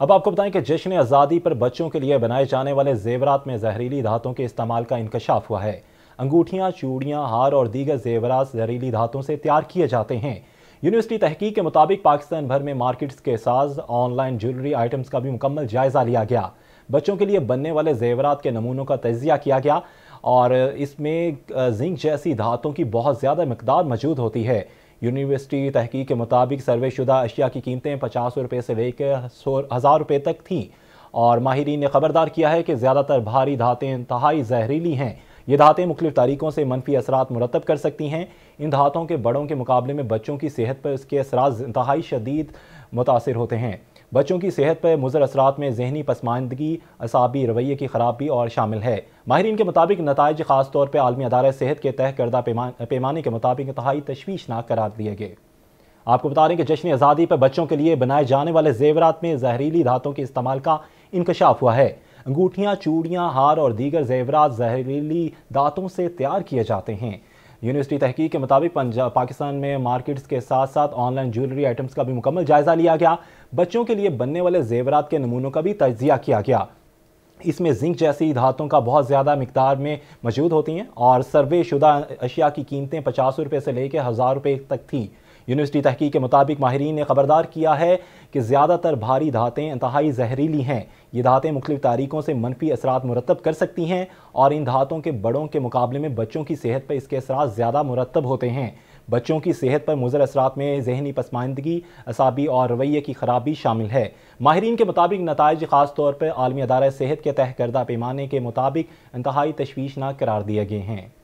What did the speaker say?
अब आपको बताएं कि जश्न आज़ादी पर बच्चों के लिए बनाए जाने वाले जेवरात में जहरीली धातों के इस्तेमाल का इंकशाफ हुआ है अंगूठियाँ चूड़ियाँ हार और दीगर जेवरात जहरीली धातों से तैयार किए जाते हैं यूनिवर्सिटी तहकीक के मुताबिक पाकिस्तान भर में मार्केट्स के साज ऑनलाइन ज्वेलरी आइटम्स का भी मुकम्मल जायजा लिया गया बच्चों के लिए बनने वाले जेवरात के नमूनों का तजिया किया गया और इसमें जिंक जैसी धातों की बहुत ज़्यादा मकदार मौजूद होती है यूनिवर्सिटी तहकीक के मुताबिक सर्वेशुदा अशिया की कीमतें पचास रुपये से लेकर सौ हज़ार रुपये तक थी और माहरीन ने खबरदार किया है कि ज़्यादातर भारी धातें इंतहाई जहरीली हैं ये धातें मुख्तु तरीक़ों से मनफी असरा मुरतब कर सकती हैं इन धातों के बड़ों के मुकाबले में बच्चों की सेहत पर इसके असरा इंतहाई शदीद मुतासर होते हैं बच्चों की सेहत पर मुजर असरात में जहनी पसमानदगी असाबी रवैये की खराबी और शामिल है माहरीन के मुताबिक नतज खासतौर पर आलमी अदारा सेहत के तय करदा पैमा, पैमाने के मुताबिक इतहाई तशवीशनाक करार दिए गए आपको बता रहे हैं कि जश्न आज़ादी पर बच्चों के लिए बनाए जाने वाले जेवरात में जहरीली धातों के इस्तेमाल का इंकशाफ हुआ है अंगूठियाँ चूड़ियाँ हार और दीगर जेवरात जहरीली दाँतों से तैयार किए जाते हैं यूनिवर्सिटी तहकीक के मुताबिक पंजाब पाकिस्तान में मार्केट्स के साथ साथ ऑनलाइन ज्वेलरी आइटम्स का भी मुकम्मल जायजा लिया गया बच्चों के लिए बनने वाले जेवरात के नमूनों का भी तजिया किया गया इसमें जिंक जैसी धातों का बहुत ज़्यादा मकदार में मौजूद होती हैं और सर्वे शुदा अशिया की कीमतें पचास रुपये से लेकर हज़ार रुपये तक थी यूनिवर्सिटी तहकीक के मुताबिक माहरीन ने खबरदार किया है कि ज़्यादातर भारी धातें इंतहाई जहरीली हैं ये धातें मुख्त तारीखों से मनफी असरात मुरतब कर सकती हैं और इन धातों के बड़ों के मुकाबले में बच्चों की सेहत पर इसके असरा ज़्यादा मुरतब होते हैं बच्चों की सेहत पर मुजर असरात में जहनी पसमानदगी असाबी और रवैये की खराबी शामिल है माहरीन के मुताबिक नतज खास तौर पर आलमी अदारा सेहत के तह करदा पैमाने के मुताबिक इंतहाई तशवीशनाक करार दिए गए हैं